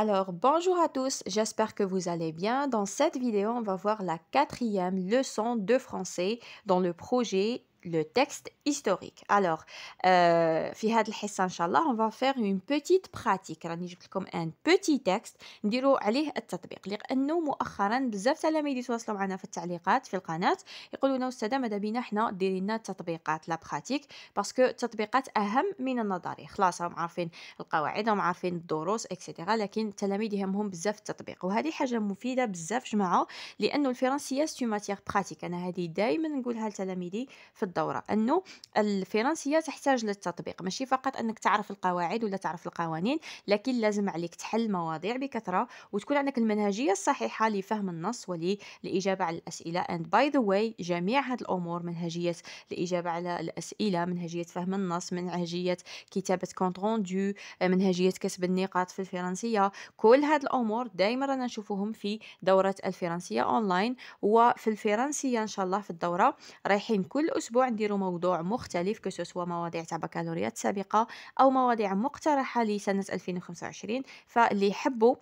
Alors bonjour à tous, j'espère que vous allez bien. Dans cette vidéo, on va voir la quatrième leçon de français dans le projet le texte historique. Alors, euh, في هذه الحصة إن شاء الله, on va faire une petite pratique. راني جبت لكم un petit texte نديرو عليه التطبيق لأنه مؤخرا بزاف تلاميذ يتواصلوا معنا في التعليقات في القناة يقولوا لنا أستاذة ماذا بينا حنا ديرينا التطبيقات لا براتيك باسكو التطبيقات أهم من النظري خلاص راهم عارفين القواعد راهم عارفين الدروس اكسيتيرا لكن التلاميذ يهمهم بزاف التطبيق وهذه حاجة مفيدة بزاف جماعة لأنه الفرنسية سي ماتيغ براتيك أنا هذه دائما نقولها لتلاميذي في الدار الدورة أنه الفرنسية تحتاج للتطبيق ماشي فقط أنك تعرف القواعد ولا تعرف القوانين لكن لازم عليك تحل مواضيع بكثرة وتكون عندك المنهجية الصحيحة لفهم النص وللإجابة على الأسئلة and by the way جميع هذه الأمور منهجية الإجابة على الأسئلة منهجية فهم النص منهجية كتابة كونت روندو منهجية كسب النقاط في الفرنسية كل هذه الأمور دائما رانا نشوفوهم في دورة الفرنسية أونلاين وفي الفرنسية إن شاء الله في الدورة رايحين كل أسبوع الأسبوع نديرو موضوع مختلف كسوسوا مواضيع تاع بكالوريات سابقة أو مواضيع مقترحة لسنة 2025 فاللي يحبوا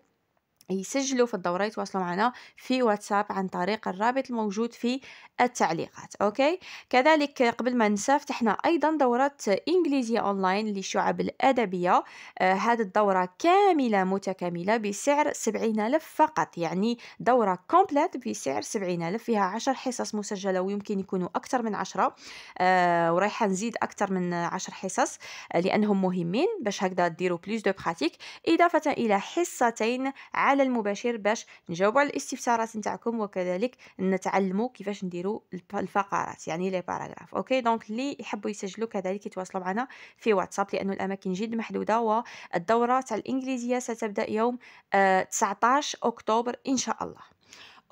يسجلوا في الدورة يتواصلوا معنا في واتساب عن طريق الرابط الموجود في التعليقات أوكي كذلك قبل ما ننسى فتحنا أيضا دورة إنجليزية أونلاين للشعب الأدبية آه هذه الدورة كاملة متكاملة بسعر سبعين ألف فقط يعني دورة كومبلت بسعر سبعين ألف فيها عشر حصص مسجلة ويمكن يكونوا أكثر من عشرة آه ورايحة نزيد أكثر من عشر حصص آه، لأنهم مهمين باش هكذا ديروا بلوس دو براتيك إضافة إلى حصتين على على المباشر باش نجاوبوا على الاستفسارات نتاعكم وكذلك نتعلموا كيفاش نديروا الفقرات يعني لي باراغراف اوكي دونك اللي يحبوا يسجلوا كذلك يتواصلوا معنا في واتساب لانه الاماكن جد محدوده والدوره تاع الانجليزيه ستبدا يوم 19 آه، اكتوبر ان شاء الله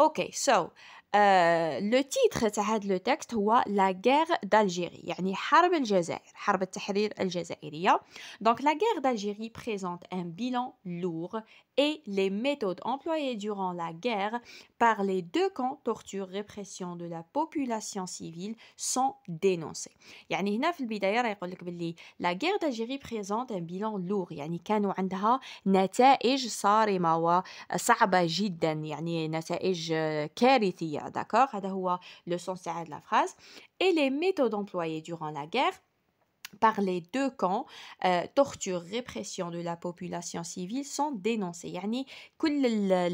اوكي سو so, Le titre, تيتر تاع هذا لو تكست هو la guerre d'Algérie يعني حرب الجزائر حرب التحرير الجزائريه Donc, la guerre d'Algérie présente un bilan lourd et les méthodes employées durant la guerre par les deux camps torture répression de la population civile sont dénoncées يعني هنا في البدايه راه يقول لك باللي la guerre d'Algérie présente un bilan lourd يعني كانوا عندها نتائج صارمه وصعبه جدا يعني نتائج كارثيه D'accord le sens de la phrase. Et les méthodes employées durant la guerre par les deux camps torture, répression de la population civile sont dénoncées يعني كل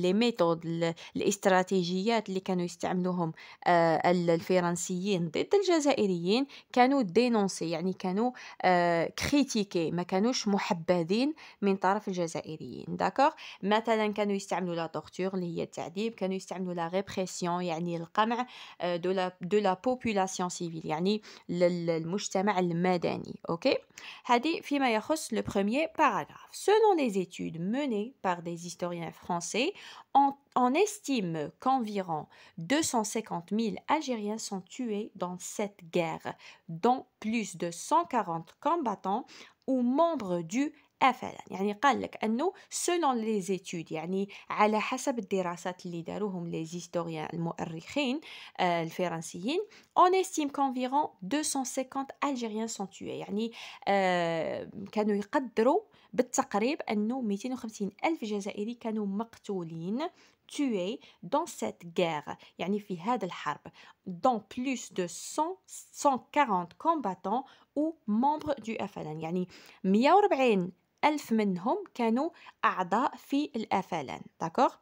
les méthodes الاستراتيجيات اللي كانوا يستعملوهم الفرنسيين ضد الجزائريين كانوا دينونسي يعني كانوا ما من طرف الجزائريين مثلا كانوا اللي هي التعذيب كانوا يعني القمع دو population civile يعني المجتمع المدني OK Hadi Fimayahos, le premier paragraphe. Selon les études menées par des historiens français, on, on estime qu'environ 250 000 Algériens sont tués dans cette guerre, dont plus de 140 combattants ou membres du افلا يعني قال لك انه سولون لي زيتود يعني على حسب الدراسات اللي داروهم لي زيستوريان المؤرخين آه، الفرنسيين اون استيم كونفيرون 250 الجيريان سون توي يعني آه، كانوا يقدروا بالتقريب انه 250 الف جزائري كانوا مقتولين tué dans cette guerre يعني في هذا الحرب dont plus de 100, 140 combattants ou membres du FLN يعني 140 ألف منهم كانوا أعضاء في الأفلان d'accord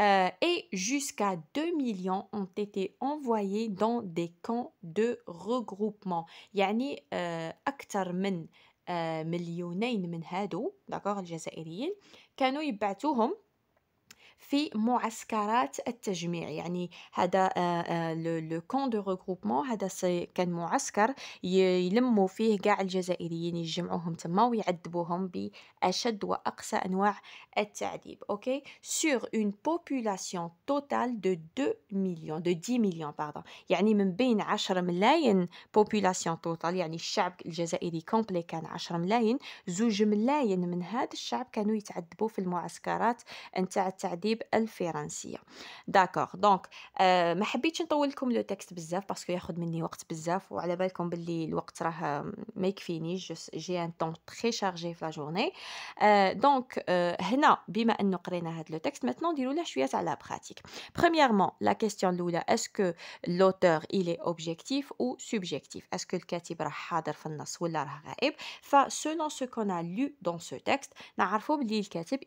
euh, et jusqu'à 2 millions ont été envoyés dans des camps de regroupement يعني euh, أكثر من euh, مليونين من هادو d'accord الجزائريين كانوا يبعتوهم في معسكرات التجميع يعني هذا آه، آه، لو كون دو ريغروبمون هذا كان معسكر يلموا فيه كاع الجزائريين يجمعوهم تما ويعذبوهم باشد واقصى انواع التعذيب اوكي سور اون بوبولاسيون توتال دو 2 مليون دو 10 مليون باردون يعني من بين 10 ملايين بوبولاسيون توتال يعني الشعب الجزائري كومبلي كان 10 ملايين زوج ملايين من هذا الشعب كانوا يتعذبوا في المعسكرات نتاع التعذيب en français. D'accord, donc, j'ai voulu vous détailler le texte parce que ça m'a pris beaucoup de temps je pense le temps j'ai un temps très chargé dans la journée. Euh، donc, ici, maintenant que j'ai lu le texte, Maintenant, je vais vous dire la pratique. Premièrement, la question d'abord, est-ce que l'auteur est objectif ou subjectif Est-ce que le texte va être texte ou va Selon ce qu'on a lu dans ce texte,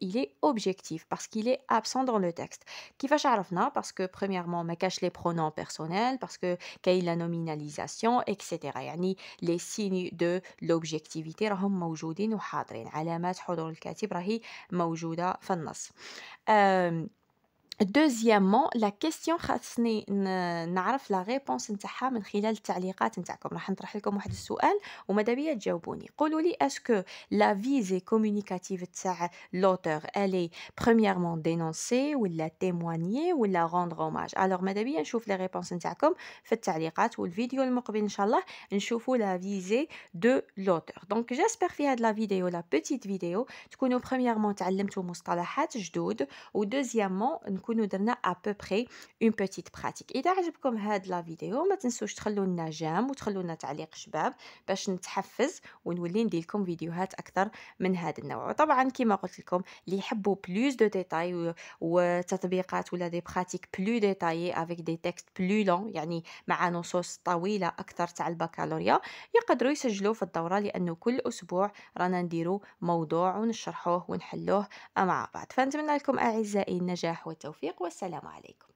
il est objectif parce qu'il est absolument dans le texte. Qui va charlofna parce que premièrement, me cache les pronoms personnels, parce que qu'il la nominalisation, etc. Yani, les signes de l'objectivité, rahom maujoudin ou les Alamat hodor al-katib rahi maujouda fannas. Euh, دوزيامون لا كيسيون خاصني نعرف لا ريبونس نتاعها من خلال التعليقات نتاعكم راح نطرح لكم واحد السؤال وماذا بيا تجاوبوني قولوا لي اسكو لا فيزي كومونيكاتيف تاع لوتور الي بريميرمون دينونسي ولا تيمواني ولا روندر اوماج الوغ ماذا نشوف لي ريبونس نتاعكم في التعليقات والفيديو المقبل ان شاء الله نشوفوا لا فيزي دو لوتور دونك جيسبر في هاد لا فيديو لا بيتيت فيديو تكونوا بريميرمون تعلمتوا مصطلحات جدود ودوزيامون نكون نكونوا درنا بري اون بوتيت براتيك اذا عجبكم هاد لا فيديو ما تنسوش تخلوا لنا جام وتخلوا لنا تعليق شباب باش نتحفز ونولي ندير لكم فيديوهات اكثر من هذا النوع وطبعا كما قلت لكم اللي يحبوا بلوس دو ديتاي وتطبيقات ولا دي براتيك بلو ديتاي افيك دي تكست بلو لون يعني مع نصوص طويله اكثر تاع البكالوريا يقدروا يسجلوا في الدوره لانه كل اسبوع رانا نديروا موضوع ونشرحوه ونحلوه مع بعض فنتمنى لكم اعزائي النجاح والتوفيق التوفيق والسلام عليكم